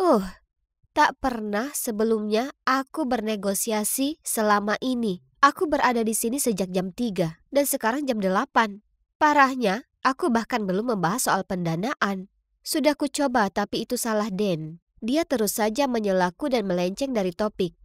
Uh, tak pernah sebelumnya aku bernegosiasi selama ini. Aku berada di sini sejak jam 3 dan sekarang jam 8. Parahnya, aku bahkan belum membahas soal pendanaan. Sudah kucoba tapi itu salah Den. Dia terus saja menyelaku dan melenceng dari topik.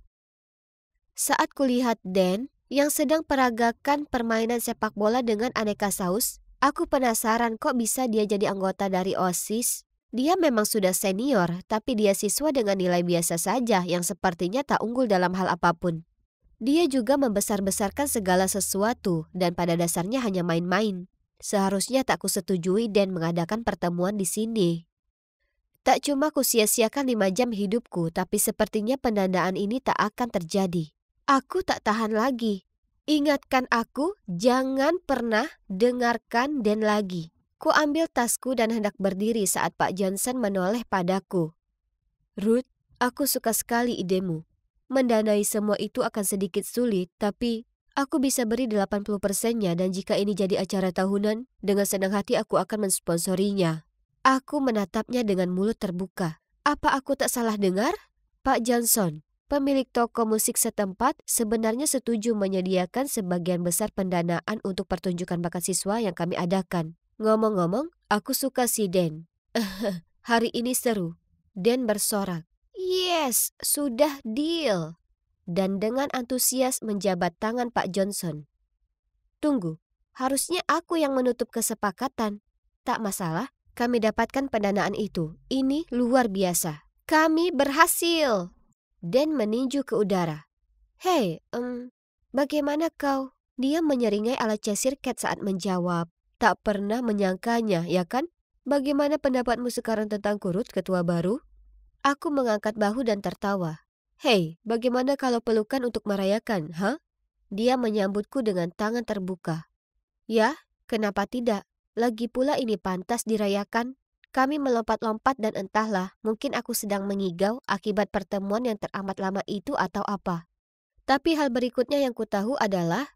Saat kulihat Den yang sedang peragakan permainan sepak bola dengan aneka saus, aku penasaran kok bisa dia jadi anggota dari OSIS. Dia memang sudah senior, tapi dia siswa dengan nilai biasa saja yang sepertinya tak unggul dalam hal apapun. Dia juga membesar-besarkan segala sesuatu dan pada dasarnya hanya main-main. Seharusnya tak kusetujui dan mengadakan pertemuan di sini. Tak cuma kusia-siakan lima jam hidupku, tapi sepertinya penandaan ini tak akan terjadi. Aku tak tahan lagi. Ingatkan aku, jangan pernah dengarkan Den lagi. Ku ambil tasku dan hendak berdiri saat Pak Johnson menoleh padaku. Ruth, aku suka sekali idemu. Mendanai semua itu akan sedikit sulit, tapi aku bisa beri 80 persennya dan jika ini jadi acara tahunan, dengan senang hati aku akan mensponsorinya. Aku menatapnya dengan mulut terbuka. Apa aku tak salah dengar? Pak Johnson, pemilik toko musik setempat sebenarnya setuju menyediakan sebagian besar pendanaan untuk pertunjukan bakat siswa yang kami adakan. Ngomong-ngomong, aku suka si Den. Hari ini seru. Den bersorak. Yes, sudah deal. Dan dengan antusias menjabat tangan Pak Johnson. Tunggu, harusnya aku yang menutup kesepakatan. Tak masalah, kami dapatkan pendanaan itu. Ini luar biasa. Kami berhasil. Den meninju ke udara. Hei, um, bagaimana kau? Dia menyeringai ala Cheshire Cat saat menjawab tak pernah menyangkanya, ya kan? Bagaimana pendapatmu sekarang tentang Kurut, ketua baru? Aku mengangkat bahu dan tertawa. Hei, bagaimana kalau pelukan untuk merayakan, ha? Huh? Dia menyambutku dengan tangan terbuka. Ya, kenapa tidak? Lagi pula ini pantas dirayakan. Kami melompat-lompat dan entahlah, mungkin aku sedang mengigau akibat pertemuan yang teramat lama itu atau apa. Tapi hal berikutnya yang kutahu adalah,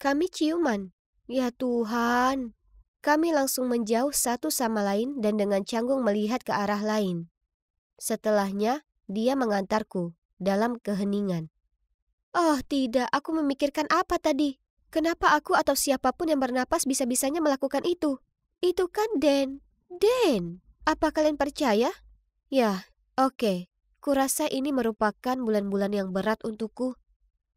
kami ciuman. Ya Tuhan, kami langsung menjauh satu sama lain dan dengan canggung melihat ke arah lain. Setelahnya, dia mengantarku dalam keheningan. Oh tidak, aku memikirkan apa tadi? Kenapa aku atau siapapun yang bernapas bisa-bisanya melakukan itu? Itu kan Den. Den, apa kalian percaya? Ya, oke. Okay. Kurasa ini merupakan bulan-bulan yang berat untukku.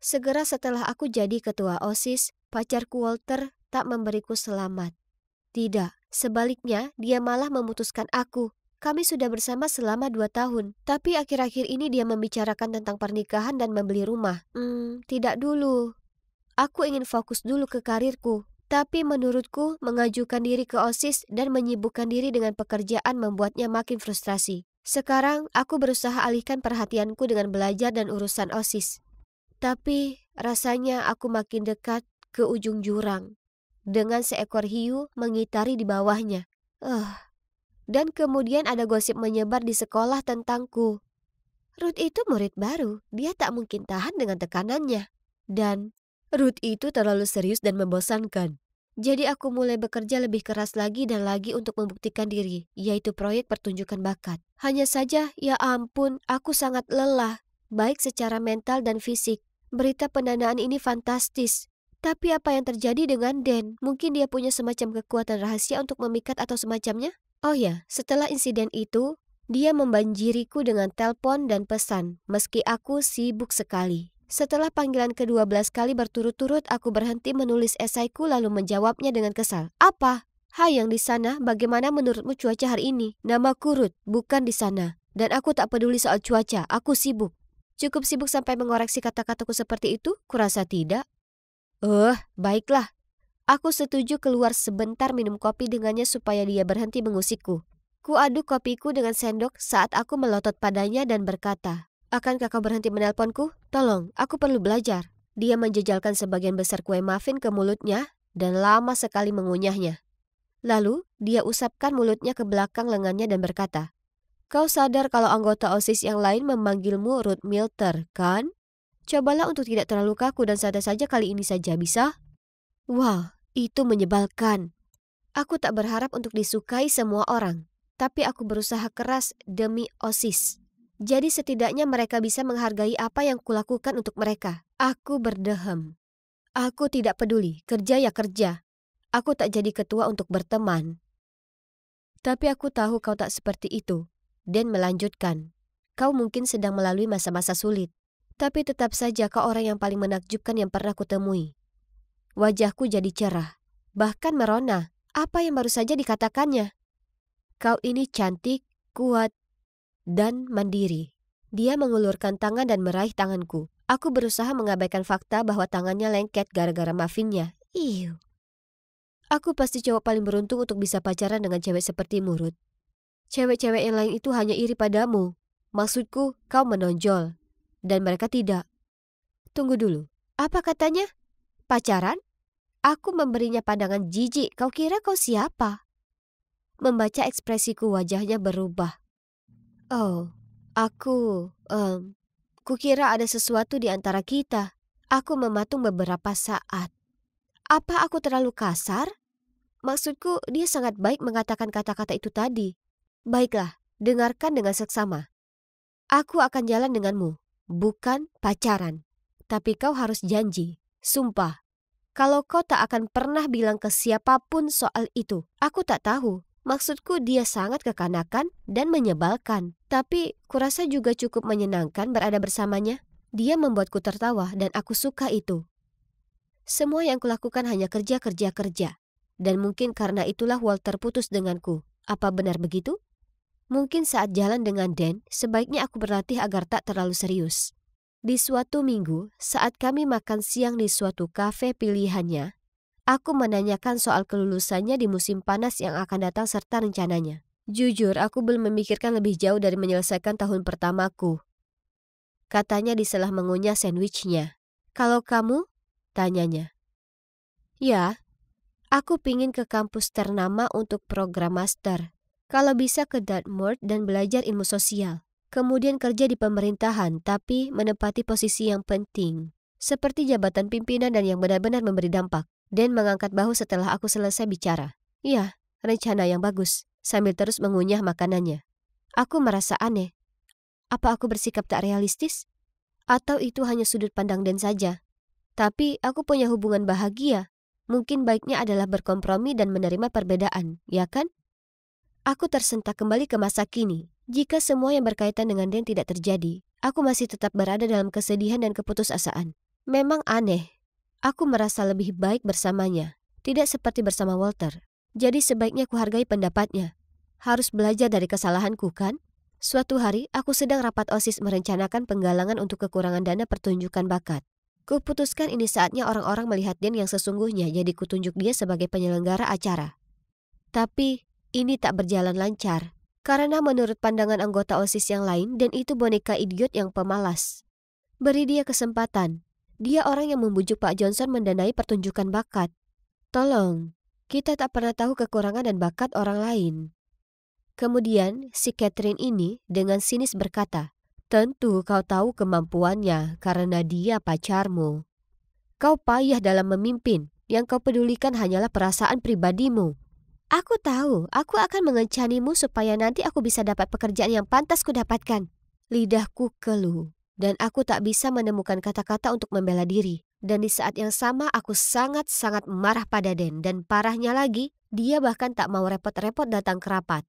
Segera setelah aku jadi ketua OSIS, pacarku Walter tak memberiku selamat. Tidak, sebaliknya dia malah memutuskan aku. Kami sudah bersama selama dua tahun, tapi akhir-akhir ini dia membicarakan tentang pernikahan dan membeli rumah. Hmm, tidak dulu. Aku ingin fokus dulu ke karirku, tapi menurutku, mengajukan diri ke OSIS dan menyibukkan diri dengan pekerjaan membuatnya makin frustrasi. Sekarang, aku berusaha alihkan perhatianku dengan belajar dan urusan OSIS. Tapi, rasanya aku makin dekat ke ujung jurang dengan seekor hiu mengitari di bawahnya. Uh. Dan kemudian ada gosip menyebar di sekolah tentangku. Ruth itu murid baru, dia tak mungkin tahan dengan tekanannya. Dan Ruth itu terlalu serius dan membosankan. Jadi aku mulai bekerja lebih keras lagi dan lagi untuk membuktikan diri, yaitu proyek pertunjukan bakat. Hanya saja, ya ampun, aku sangat lelah, baik secara mental dan fisik. Berita pendanaan ini fantastis, tapi apa yang terjadi dengan Dan? Mungkin dia punya semacam kekuatan rahasia untuk memikat atau semacamnya? Oh ya, setelah insiden itu, dia membanjiriku dengan telepon dan pesan, meski aku sibuk sekali. Setelah panggilan ke-12 kali berturut-turut, aku berhenti menulis esaiku lalu menjawabnya dengan kesal. Apa? Hai yang di sana, bagaimana menurutmu cuaca hari ini? Nama Kurut, bukan di sana. Dan aku tak peduli soal cuaca, aku sibuk. Cukup sibuk sampai mengoreksi kata-kataku seperti itu? Kurasa tidak. Eh, baiklah. Aku setuju keluar sebentar minum kopi dengannya supaya dia berhenti mengusikku. Ku aduk kopiku dengan sendok saat aku melotot padanya dan berkata, akan kau berhenti menelponku? Tolong, aku perlu belajar. Dia menjejalkan sebagian besar kue muffin ke mulutnya dan lama sekali mengunyahnya. Lalu, dia usapkan mulutnya ke belakang lengannya dan berkata, Kau sadar kalau anggota OSIS yang lain memanggilmu Ruth Milter, kan? Cobalah untuk tidak terlalu kaku dan sadar saja kali ini saja bisa? Wow, itu menyebalkan. Aku tak berharap untuk disukai semua orang, tapi aku berusaha keras demi OSIS. Jadi setidaknya mereka bisa menghargai apa yang kulakukan untuk mereka. Aku berdehem. Aku tidak peduli, kerja ya kerja. Aku tak jadi ketua untuk berteman. Tapi aku tahu kau tak seperti itu. Dan melanjutkan, kau mungkin sedang melalui masa-masa sulit. Tapi tetap saja kau orang yang paling menakjubkan yang pernah kutemui. Wajahku jadi cerah. Bahkan merona, apa yang baru saja dikatakannya. Kau ini cantik, kuat, dan mandiri. Dia mengulurkan tangan dan meraih tanganku. Aku berusaha mengabaikan fakta bahwa tangannya lengket gara-gara muffinnya. Iu. Aku pasti cowok paling beruntung untuk bisa pacaran dengan cewek seperti Murut. Cewek-cewek yang lain itu hanya iri padamu. Maksudku, kau menonjol. Dan mereka tidak. Tunggu dulu, apa katanya? Pacaran? Aku memberinya pandangan jijik, kau kira kau siapa? Membaca ekspresiku wajahnya berubah. Oh, aku, um, kukira ada sesuatu di antara kita. Aku mematung beberapa saat. Apa aku terlalu kasar? Maksudku, dia sangat baik mengatakan kata-kata itu tadi. Baiklah, dengarkan dengan seksama. Aku akan jalan denganmu bukan pacaran. Tapi kau harus janji, sumpah. Kalau kau tak akan pernah bilang ke siapapun soal itu, aku tak tahu. Maksudku dia sangat kekanakan dan menyebalkan. Tapi kurasa juga cukup menyenangkan berada bersamanya. Dia membuatku tertawa dan aku suka itu. Semua yang kulakukan hanya kerja-kerja-kerja. Dan mungkin karena itulah Walter putus denganku. Apa benar begitu? Mungkin saat jalan dengan Dan, sebaiknya aku berlatih agar tak terlalu serius. Di suatu minggu, saat kami makan siang di suatu kafe pilihannya, aku menanyakan soal kelulusannya di musim panas yang akan datang serta rencananya. Jujur, aku belum memikirkan lebih jauh dari menyelesaikan tahun pertamaku. Katanya di selah mengunyah sandwichnya. Kalau kamu? Tanyanya. Ya, aku pingin ke kampus ternama untuk program master. Kalau bisa ke Dartmouth dan belajar ilmu sosial. Kemudian kerja di pemerintahan tapi menempati posisi yang penting. Seperti jabatan pimpinan dan yang benar-benar memberi dampak. Dan mengangkat bahu setelah aku selesai bicara. Ya, rencana yang bagus. Sambil terus mengunyah makanannya. Aku merasa aneh. Apa aku bersikap tak realistis? Atau itu hanya sudut pandang Dan saja? Tapi aku punya hubungan bahagia. Mungkin baiknya adalah berkompromi dan menerima perbedaan, ya kan? Aku tersentak kembali ke masa kini. Jika semua yang berkaitan dengan Den tidak terjadi, aku masih tetap berada dalam kesedihan dan keputusasaan. Memang aneh. Aku merasa lebih baik bersamanya, tidak seperti bersama Walter. Jadi sebaiknya kuhargai pendapatnya. Harus belajar dari kesalahanku, kan? Suatu hari, aku sedang rapat OSIS merencanakan penggalangan untuk kekurangan dana pertunjukan bakat. Kuputuskan ini saatnya orang-orang melihat Den yang sesungguhnya jadi kutunjuk dia sebagai penyelenggara acara. Tapi, ini tak berjalan lancar, karena menurut pandangan anggota OSIS yang lain dan itu boneka idiot yang pemalas. Beri dia kesempatan. Dia orang yang membujuk Pak Johnson mendanai pertunjukan bakat. Tolong, kita tak pernah tahu kekurangan dan bakat orang lain. Kemudian, si Catherine ini dengan sinis berkata, Tentu kau tahu kemampuannya karena dia pacarmu. Kau payah dalam memimpin, yang kau pedulikan hanyalah perasaan pribadimu. Aku tahu, aku akan mengencanimu supaya nanti aku bisa dapat pekerjaan yang pantas kudapatkan. Lidahku keluh, dan aku tak bisa menemukan kata-kata untuk membela diri. Dan di saat yang sama aku sangat-sangat marah pada Den, dan parahnya lagi, dia bahkan tak mau repot-repot datang ke rapat.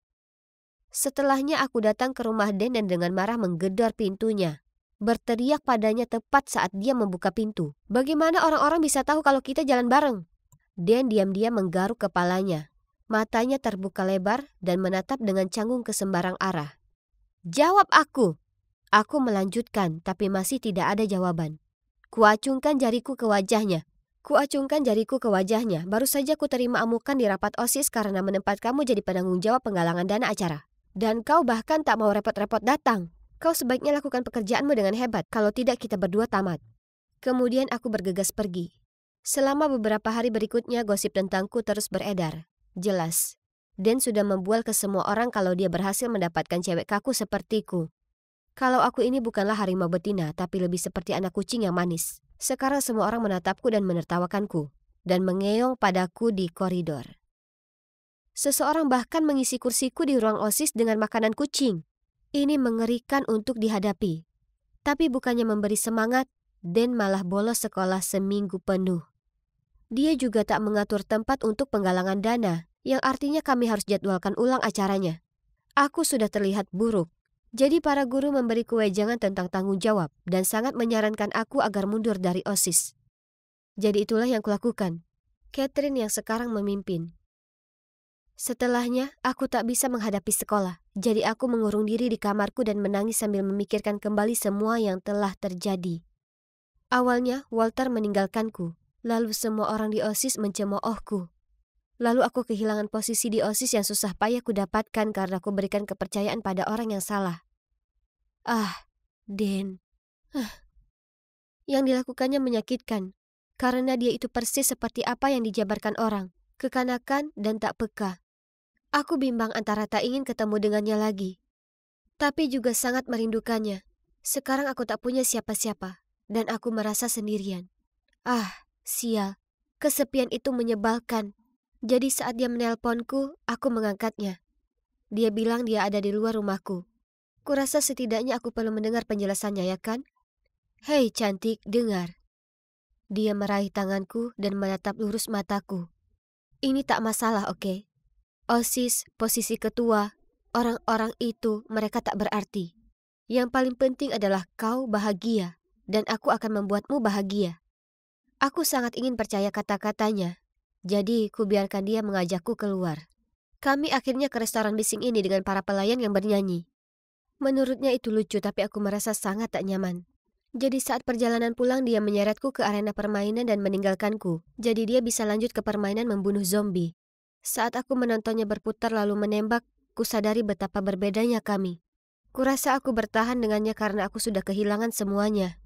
Setelahnya aku datang ke rumah Den dan dengan marah menggedor pintunya. Berteriak padanya tepat saat dia membuka pintu. Bagaimana orang-orang bisa tahu kalau kita jalan bareng? Den diam-diam menggaruk kepalanya, Matanya terbuka lebar dan menatap dengan canggung ke sembarang arah. Jawab aku! Aku melanjutkan tapi masih tidak ada jawaban. Kuacungkan jariku ke wajahnya. Kuacungkan jariku ke wajahnya. Baru saja ku terima amukan di rapat OSIS karena menempat kamu jadi penanggung jawab penggalangan dana acara. Dan kau bahkan tak mau repot-repot datang. Kau sebaiknya lakukan pekerjaanmu dengan hebat. Kalau tidak kita berdua tamat. Kemudian aku bergegas pergi. Selama beberapa hari berikutnya gosip tentangku terus beredar. Jelas, Dan sudah membual ke semua orang kalau dia berhasil mendapatkan cewek kaku sepertiku. Kalau aku ini bukanlah harimau betina, tapi lebih seperti anak kucing yang manis. Sekarang semua orang menatapku dan menertawakanku, dan mengeong padaku di koridor. Seseorang bahkan mengisi kursiku di ruang OSIS dengan makanan kucing. Ini mengerikan untuk dihadapi. Tapi bukannya memberi semangat, Dan malah bolos sekolah seminggu penuh. Dia juga tak mengatur tempat untuk penggalangan dana, yang artinya kami harus jadwalkan ulang acaranya. Aku sudah terlihat buruk. Jadi para guru memberi kewejangan tentang tanggung jawab dan sangat menyarankan aku agar mundur dari OSIS. Jadi itulah yang kulakukan. Catherine yang sekarang memimpin. Setelahnya, aku tak bisa menghadapi sekolah. Jadi aku mengurung diri di kamarku dan menangis sambil memikirkan kembali semua yang telah terjadi. Awalnya, Walter meninggalkanku, Lalu semua orang di OSIS mencemoohku. Lalu aku kehilangan posisi di OSIS yang susah payah kudapatkan karena aku berikan kepercayaan pada orang yang salah. Ah, Den. Ah. Yang dilakukannya menyakitkan, karena dia itu persis seperti apa yang dijabarkan orang, kekanakan dan tak peka. Aku bimbang antara tak ingin ketemu dengannya lagi, tapi juga sangat merindukannya. Sekarang aku tak punya siapa-siapa, dan aku merasa sendirian. Ah, Sial, kesepian itu menyebalkan. Jadi saat dia menelponku, aku mengangkatnya. Dia bilang dia ada di luar rumahku. Kurasa setidaknya aku perlu mendengar penjelasannya ya kan? Hei cantik, dengar. Dia meraih tanganku dan menatap lurus mataku. Ini tak masalah, oke? Okay? OSIS, posisi ketua, orang-orang itu mereka tak berarti. Yang paling penting adalah kau bahagia, dan aku akan membuatmu bahagia. Aku sangat ingin percaya kata-katanya, jadi kubiarkan dia mengajakku keluar. Kami akhirnya ke restoran bising ini dengan para pelayan yang bernyanyi. Menurutnya itu lucu tapi aku merasa sangat tak nyaman. Jadi saat perjalanan pulang dia menyeretku ke arena permainan dan meninggalkanku. Jadi dia bisa lanjut ke permainan membunuh zombie. Saat aku menontonnya berputar lalu menembak, kusadari betapa berbedanya kami. Kurasa aku bertahan dengannya karena aku sudah kehilangan semuanya.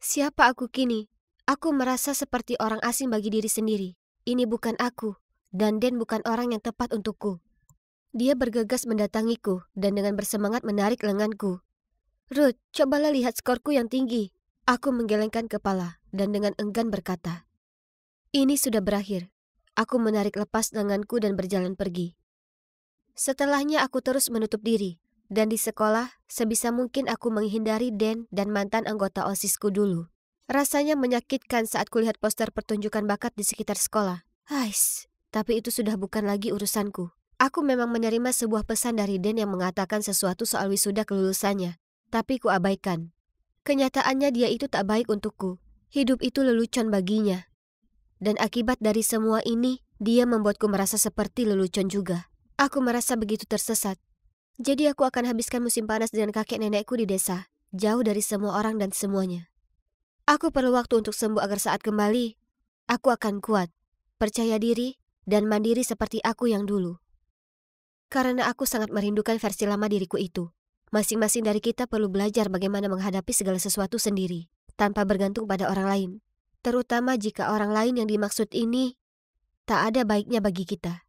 Siapa aku kini? Aku merasa seperti orang asing bagi diri sendiri. Ini bukan aku, dan Den bukan orang yang tepat untukku. Dia bergegas mendatangiku dan dengan bersemangat menarik lenganku. Ruth, cobalah lihat skorku yang tinggi. Aku menggelengkan kepala dan dengan enggan berkata, Ini sudah berakhir. Aku menarik lepas lenganku dan berjalan pergi. Setelahnya aku terus menutup diri, dan di sekolah sebisa mungkin aku menghindari Den dan mantan anggota OSISku dulu. Rasanya menyakitkan saat kulihat poster pertunjukan bakat di sekitar sekolah. Ais, tapi itu sudah bukan lagi urusanku. Aku memang menerima sebuah pesan dari Den yang mengatakan sesuatu soal wisuda kelulusannya, tapi ku abaikan. Kenyataannya dia itu tak baik untukku. Hidup itu lelucon baginya. Dan akibat dari semua ini, dia membuatku merasa seperti lelucon juga. Aku merasa begitu tersesat. Jadi aku akan habiskan musim panas dengan kakek nenekku di desa, jauh dari semua orang dan semuanya. Aku perlu waktu untuk sembuh agar saat kembali, aku akan kuat, percaya diri, dan mandiri seperti aku yang dulu. Karena aku sangat merindukan versi lama diriku itu. Masing-masing dari kita perlu belajar bagaimana menghadapi segala sesuatu sendiri, tanpa bergantung pada orang lain. Terutama jika orang lain yang dimaksud ini tak ada baiknya bagi kita.